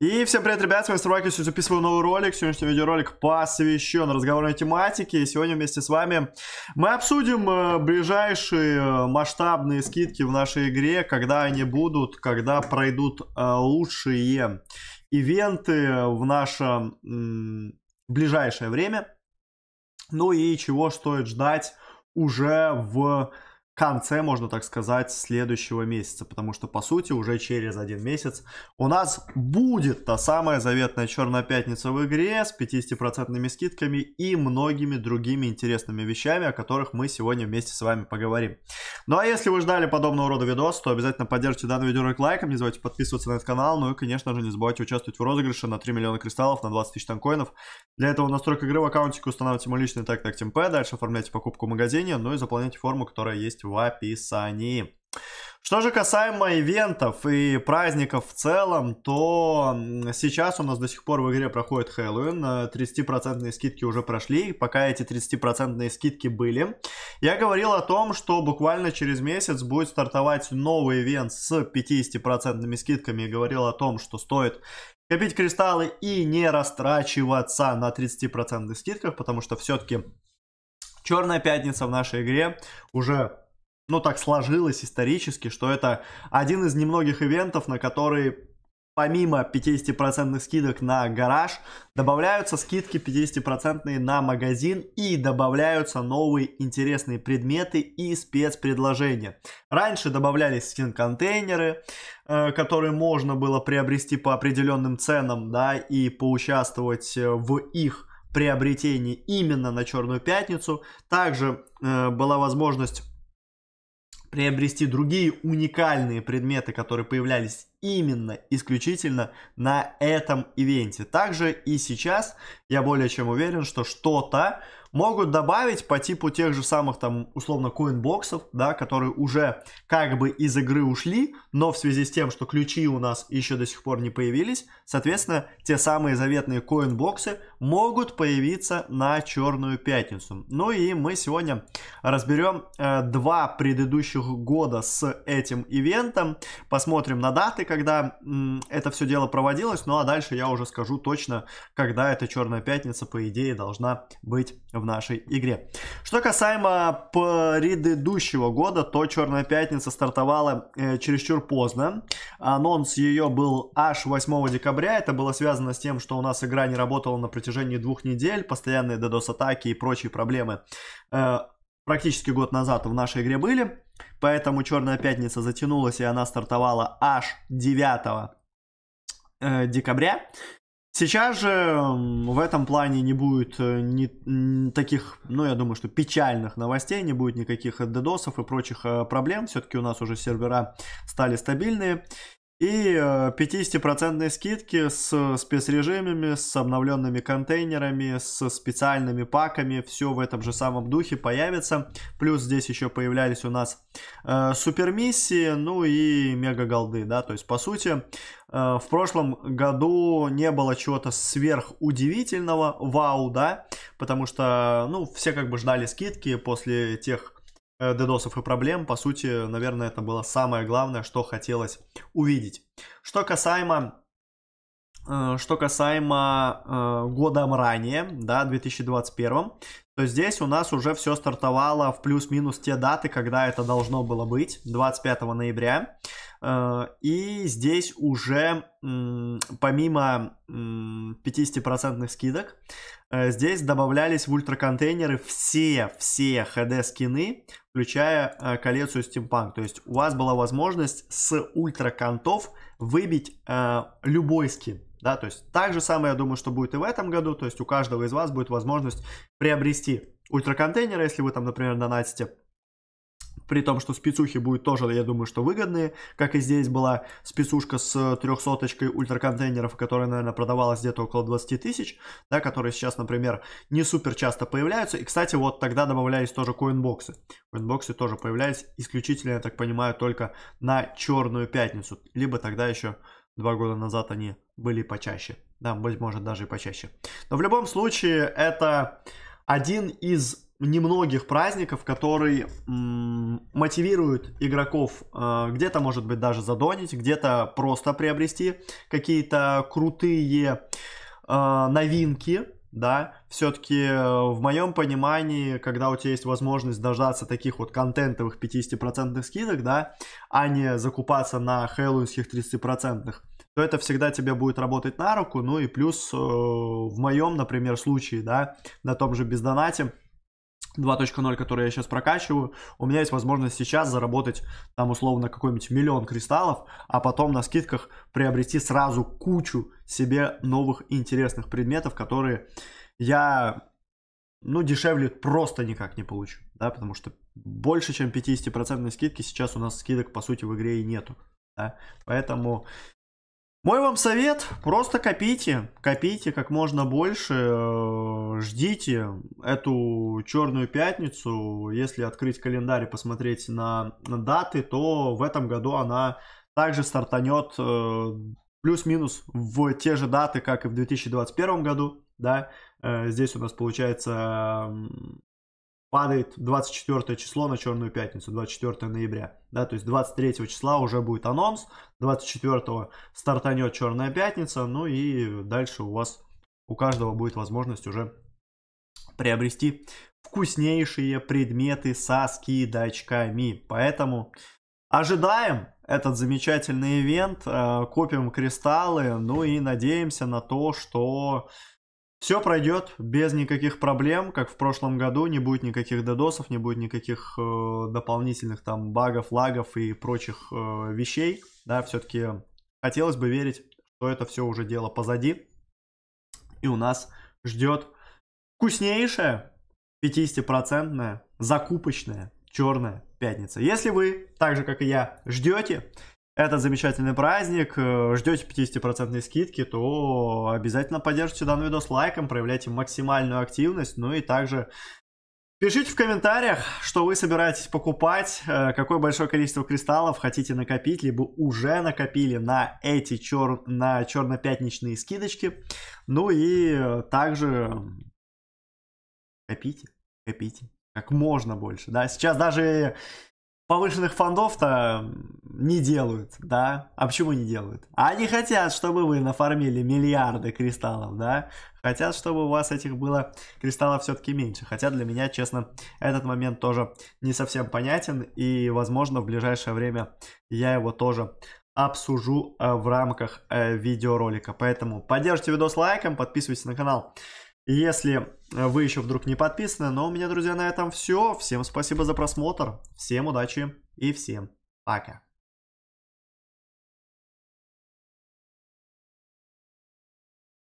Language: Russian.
И всем привет, ребят, с вами Старбакис, сегодня записываю новый ролик, сегодняшний видеоролик посвящен разговорной тематике, и сегодня вместе с вами мы обсудим э, ближайшие э, масштабные скидки в нашей игре, когда они будут, когда пройдут э, лучшие ивенты в наше ближайшее время, ну и чего стоит ждать уже в конце, можно так сказать, следующего месяца, потому что, по сути, уже через один месяц у нас будет та самая заветная Черная Пятница в игре с 50% скидками и многими другими интересными вещами, о которых мы сегодня вместе с вами поговорим. Ну а если вы ждали подобного рода видос, то обязательно поддержите данный видеоролик лайком, не забывайте подписываться на этот канал, ну и, конечно же, не забывайте участвовать в розыгрыше на 3 миллиона кристаллов, на 20 тысяч танкоинов. Для этого настройка игры в аккаунтике устанавливайте мой личный тег TactimP, дальше оформляйте покупку в магазине, ну и заполняйте форму, которая есть в описании. Что же касаемо ивентов и праздников в целом, то сейчас у нас до сих пор в игре проходит Хэллоуин, 30% э, скидки уже прошли, пока эти 30% скидки были. Я говорил о том, что буквально через месяц будет стартовать новый ивент с 50% скидками, и говорил о том, что стоит копить кристаллы и не растрачиваться на 30% скидках, потому что все-таки Черная пятница в нашей игре уже ну, так сложилось исторически, что это один из немногих ивентов, на которые помимо 50% скидок на гараж, добавляются скидки 50% на магазин и добавляются новые интересные предметы и спецпредложения. Раньше добавлялись скин-контейнеры, э, которые можно было приобрести по определенным ценам, да, и поучаствовать э, в их приобретении именно на Черную Пятницу. Также э, была возможность приобрести другие уникальные предметы, которые появлялись именно исключительно на этом ивенте. Также и сейчас я более чем уверен, что что-то могут добавить по типу тех же самых там условно коинбоксов, да, которые уже как бы из игры ушли, но в связи с тем, что ключи у нас еще до сих пор не появились, соответственно, те самые заветные коинбоксы могут появиться на Черную Пятницу. Ну и мы сегодня разберем э, два предыдущих года с этим ивентом, посмотрим на даты, когда м, это все дело проводилось, ну а дальше я уже скажу точно, когда эта Черная Пятница, по идее, должна быть в нашей игре. Что касаемо предыдущего года, то «Черная пятница» стартовала э, чересчур поздно. Анонс ее был аж 8 декабря. Это было связано с тем, что у нас игра не работала на протяжении двух недель. Постоянные DDoS-атаки и прочие проблемы э, практически год назад в нашей игре были. Поэтому «Черная пятница» затянулась, и она стартовала аж 9 э, декабря. Сейчас же в этом плане не будет э, ни, таких, ну я думаю, что печальных новостей, не будет никаких дедосов и прочих э, проблем. Все-таки у нас уже сервера стали стабильные. И 50% э, скидки с спецрежимами, с обновленными контейнерами, со специальными паками. Все в этом же самом духе появится. Плюс здесь еще появлялись у нас э, супермиссии, ну и мега голды, да. То есть, по сути, э, в прошлом году не было чего-то сверхудивительного, вау, да, потому что, ну, все как бы ждали скидки после тех Э, дедосов и проблем, по сути, наверное, это было самое главное, что хотелось увидеть. Что касаемо Э, что касаемо э, годом ранее, да, 2021, то здесь у нас уже все стартовало в плюс-минус те даты, когда это должно было быть, 25 ноября. Э, и здесь уже э, помимо э, 50% скидок, э, здесь добавлялись в ультраконтейнеры все, все HD-скины, включая э, коллекцию Steampunk. То есть у вас была возможность с ультраконтов выбить э, любой скин. Да, то есть так же самое, я думаю, что будет и в этом году. То есть у каждого из вас будет возможность приобрести ультраконтейнеры, если вы там, например, донатите. При том, что спецухи будут тоже, я думаю, что выгодные. Как и здесь была спецушка с трехсоточкой ультраконтейнеров, которая, наверное, продавалась где-то около 20 тысяч, да, которые сейчас, например, не супер часто появляются. И, кстати, вот тогда добавлялись тоже коинбоксы. Коинбоксы тоже появлялись исключительно, я так понимаю, только на Черную Пятницу. Либо тогда еще два года назад они были почаще. Да, быть может даже и почаще. Но в любом случае это один из немногих праздников, который м- мотивирует игроков э, где-то, может быть, даже задонить, где-то просто приобрести какие-то крутые э, новинки, да, все-таки э, в моем понимании, когда у тебя есть возможность дождаться таких вот контентовых 50% скидок, да, а не закупаться на хэллоуинских 30%, то это всегда тебе будет работать на руку. Ну и плюс э, в моем, например, случае, да, на том же бездонате 2.0, который я сейчас прокачиваю, у меня есть возможность сейчас заработать там условно какой-нибудь миллион кристаллов, а потом на скидках приобрести сразу кучу себе новых интересных предметов, которые я, ну, дешевле просто никак не получу, да, потому что больше, чем 50% скидки сейчас у нас скидок, по сути, в игре и нету, да, поэтому мой вам совет, просто копите, копите как можно больше, э, ждите эту черную пятницу, если открыть календарь и посмотреть на, на даты, то в этом году она также стартанет э, плюс-минус в те же даты, как и в 2021 году, да, э, здесь у нас получается падает 24 число на Черную Пятницу, 24 ноября, да, то есть 23 числа уже будет анонс, 24 стартанет Черная Пятница, ну и дальше у вас, у каждого будет возможность уже приобрести вкуснейшие предметы со скидочками, поэтому ожидаем этот замечательный ивент, э, копим кристаллы, ну и надеемся на то, что все пройдет без никаких проблем, как в прошлом году, не будет никаких додосов, не будет никаких э, дополнительных там багов, лагов и прочих э, вещей, да, все-таки хотелось бы верить, что это все уже дело позади, и у нас ждет вкуснейшая 50-процентная закупочная черная пятница. Если вы, так же как и я, ждете этот замечательный праздник, э, ждете 50% скидки, то обязательно поддержите данный видос лайком, проявляйте максимальную активность, ну и также Пишите в комментариях, что вы собираетесь покупать, э, какое большое количество кристаллов хотите накопить, либо уже накопили на эти чер... на черно-пятничные скидочки. Ну и также копите, копите как можно больше. Да, сейчас даже повышенных фондов-то не делают, да? А почему не делают? Они хотят, чтобы вы нафармили миллиарды кристаллов, да? Хотят, чтобы у вас этих было кристаллов все-таки меньше. Хотя для меня, честно, этот момент тоже не совсем понятен. И, возможно, в ближайшее время я его тоже обсужу э, в рамках э, видеоролика. Поэтому поддержите видос лайком, подписывайтесь на канал. Если э, вы еще вдруг не подписаны, но у меня, друзья, на этом все. Всем спасибо за просмотр, всем удачи и всем пока.